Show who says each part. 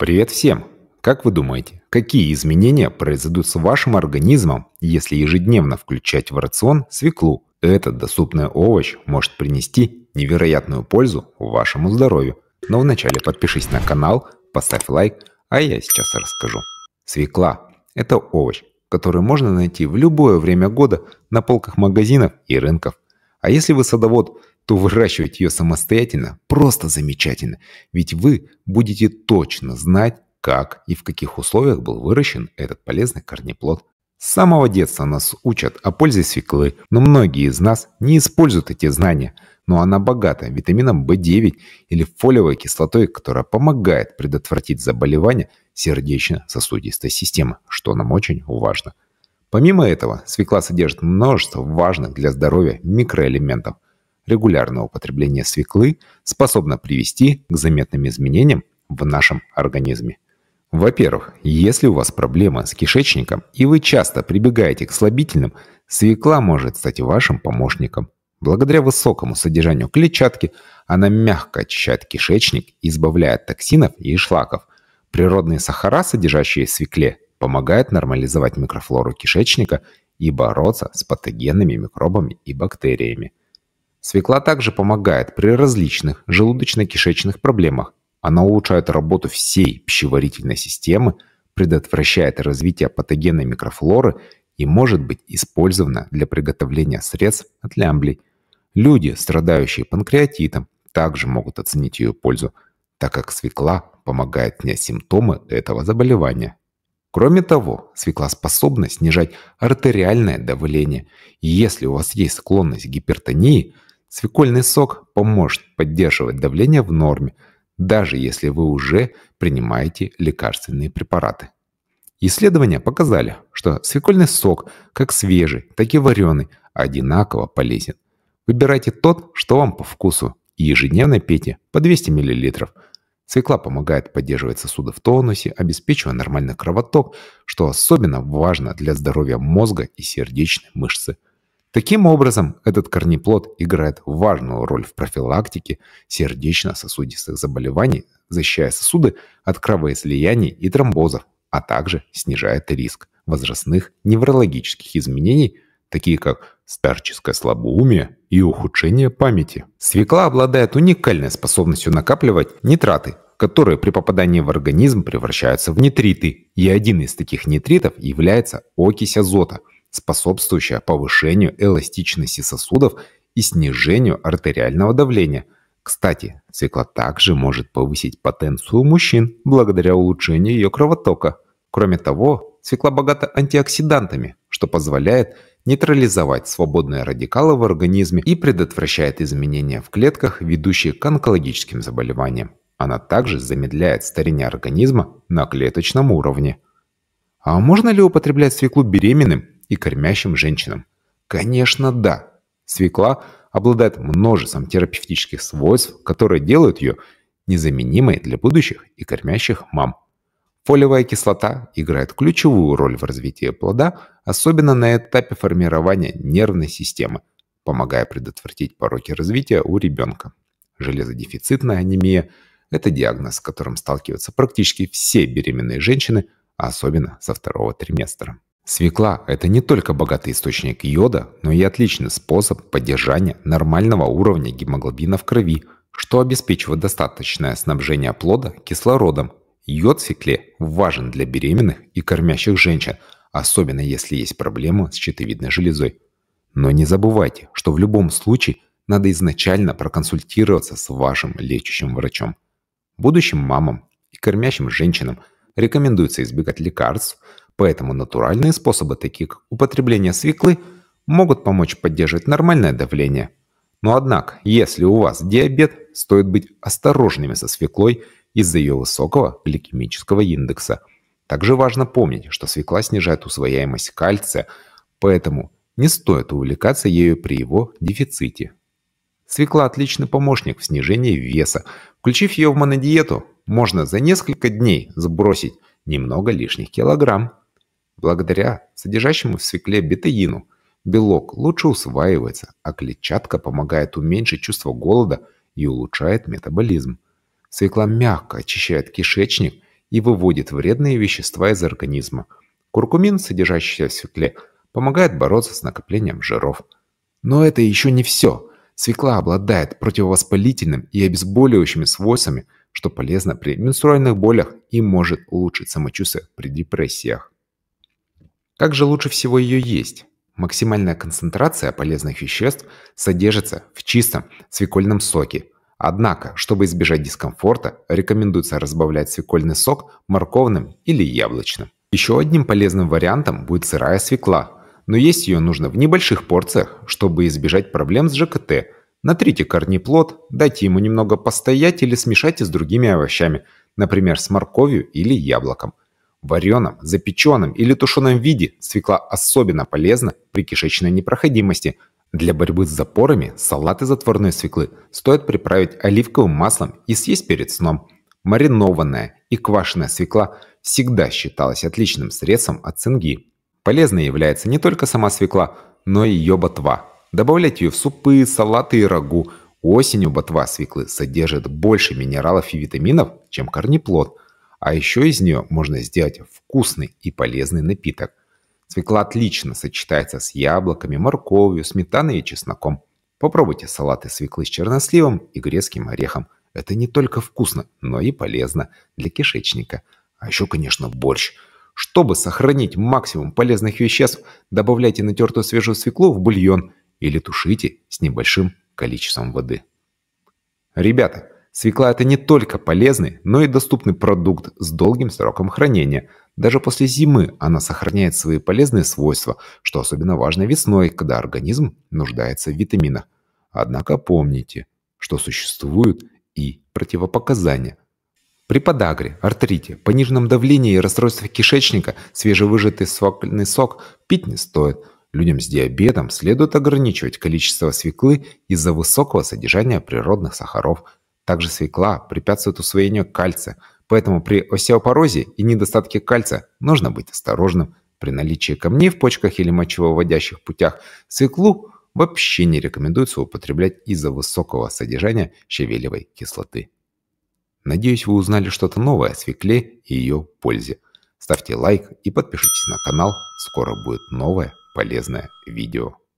Speaker 1: Привет всем! Как вы думаете, какие изменения произойдут с вашим организмом, если ежедневно включать в рацион свеклу? Этот доступный овощ может принести невероятную пользу вашему здоровью. Но вначале подпишись на канал, поставь лайк, а я сейчас расскажу. Свекла – это овощ, который можно найти в любое время года на полках магазинов и рынков. А если вы садовод, то выращивать ее самостоятельно просто замечательно, ведь вы будете точно знать, как и в каких условиях был выращен этот полезный корнеплод. С самого детства нас учат о пользе свеклы, но многие из нас не используют эти знания. Но ну, она а богата витамином В9 или фолиевой кислотой, которая помогает предотвратить заболевания сердечно-сосудистой системы, что нам очень важно. Помимо этого, свекла содержит множество важных для здоровья микроэлементов – регулярное употребление свеклы способно привести к заметным изменениям в нашем организме. Во-первых, если у вас проблема с кишечником и вы часто прибегаете к слабительным, свекла может стать вашим помощником. Благодаря высокому содержанию клетчатки она мягко очищает кишечник и избавляет токсинов и шлаков. Природные сахара, содержащие в свекле, помогают нормализовать микрофлору кишечника и бороться с патогенными микробами и бактериями. Свекла также помогает при различных желудочно-кишечных проблемах. Она улучшает работу всей пищеварительной системы, предотвращает развитие патогенной микрофлоры и может быть использована для приготовления средств от лямблей. Люди, страдающие панкреатитом, также могут оценить ее пользу, так как свекла помогает снять симптомы этого заболевания. Кроме того, свекла способна снижать артериальное давление. И если у вас есть склонность к гипертонии – Свекольный сок поможет поддерживать давление в норме, даже если вы уже принимаете лекарственные препараты. Исследования показали, что свекольный сок, как свежий, так и вареный, одинаково полезен. Выбирайте тот, что вам по вкусу, и ежедневно пейте по 200 мл. Свекла помогает поддерживать сосуды в тонусе, обеспечивая нормальный кровоток, что особенно важно для здоровья мозга и сердечной мышцы – Таким образом, этот корнеплод играет важную роль в профилактике сердечно-сосудистых заболеваний, защищая сосуды от кровоизлияний и тромбозов, а также снижает риск возрастных неврологических изменений, такие как старческое слабоумие и ухудшение памяти. Свекла обладает уникальной способностью накапливать нитраты, которые при попадании в организм превращаются в нитриты, и один из таких нитритов является окись азота – способствующая повышению эластичности сосудов и снижению артериального давления. Кстати, свекла также может повысить потенцию мужчин благодаря улучшению ее кровотока. Кроме того, свекла богата антиоксидантами, что позволяет нейтрализовать свободные радикалы в организме и предотвращает изменения в клетках, ведущие к онкологическим заболеваниям. Она также замедляет старение организма на клеточном уровне. А можно ли употреблять свеклу беременным и кормящим женщинам? Конечно, да. Свекла обладает множеством терапевтических свойств, которые делают ее незаменимой для будущих и кормящих мам. Фолиевая кислота играет ключевую роль в развитии плода, особенно на этапе формирования нервной системы, помогая предотвратить пороки развития у ребенка. Железодефицитная анемия – это диагноз, с которым сталкиваются практически все беременные женщины, особенно со второго триместра. Свекла – это не только богатый источник йода, но и отличный способ поддержания нормального уровня гемоглобина в крови, что обеспечивает достаточное снабжение плода кислородом. Йод в свекле важен для беременных и кормящих женщин, особенно если есть проблемы с щитовидной железой. Но не забывайте, что в любом случае надо изначально проконсультироваться с вашим лечащим врачом. Будущим мамам и кормящим женщинам рекомендуется избегать лекарств – Поэтому натуральные способы, такие как употребление свеклы, могут помочь поддерживать нормальное давление. Но однако, если у вас диабет, стоит быть осторожными со свеклой из-за ее высокого гликемического индекса. Также важно помнить, что свекла снижает усвояемость кальция, поэтому не стоит увлекаться ею при его дефиците. Свекла – отличный помощник в снижении веса. Включив ее в монодиету, можно за несколько дней сбросить немного лишних килограмм. Благодаря содержащему в свекле бетаину белок лучше усваивается, а клетчатка помогает уменьшить чувство голода и улучшает метаболизм. Свекла мягко очищает кишечник и выводит вредные вещества из организма. Куркумин, содержащийся в свекле, помогает бороться с накоплением жиров. Но это еще не все. Свекла обладает противовоспалительным и обезболивающими свойствами, что полезно при менструальных болях и может улучшить самочувствие при депрессиях. Как же лучше всего ее есть? Максимальная концентрация полезных веществ содержится в чистом свекольном соке. Однако, чтобы избежать дискомфорта, рекомендуется разбавлять свекольный сок морковным или яблочным. Еще одним полезным вариантом будет сырая свекла, но есть ее нужно в небольших порциях, чтобы избежать проблем с ЖКТ. Натрите корнеплод, дайте ему немного постоять или смешайте с другими овощами, например, с морковью или яблоком. В вареном, запеченном или тушеном виде свекла особенно полезна при кишечной непроходимости. Для борьбы с запорами салат из отварной свеклы стоит приправить оливковым маслом и съесть перед сном. Маринованная и квашеная свекла всегда считалась отличным средством от цинги. Полезной является не только сама свекла, но и ее ботва. Добавлять ее в супы, салаты и рагу. Осенью ботва свеклы содержит больше минералов и витаминов, чем корнеплод – а еще из нее можно сделать вкусный и полезный напиток. Свекла отлично сочетается с яблоками, морковью, сметаной и чесноком. Попробуйте салаты свеклы с черносливом и грецким орехом. Это не только вкусно, но и полезно для кишечника. А еще, конечно, борщ. Чтобы сохранить максимум полезных веществ, добавляйте натертую свежую свеклу в бульон или тушите с небольшим количеством воды. Ребята, Свекла – это не только полезный, но и доступный продукт с долгим сроком хранения. Даже после зимы она сохраняет свои полезные свойства, что особенно важно весной, когда организм нуждается в витаминах. Однако помните, что существуют и противопоказания. При подагре, артрите, пониженном давлении и расстройствах кишечника свежевыжатый свекольный сок пить не стоит. Людям с диабетом следует ограничивать количество свеклы из-за высокого содержания природных сахаров – также свекла препятствует усвоению кальция, поэтому при остеопорозе и недостатке кальция нужно быть осторожным. При наличии камней в почках или мочевыводящих путях свеклу вообще не рекомендуется употреблять из-за высокого содержания щавелевой кислоты. Надеюсь, вы узнали что-то новое о свекле и ее пользе. Ставьте лайк и подпишитесь на канал, скоро будет новое полезное видео.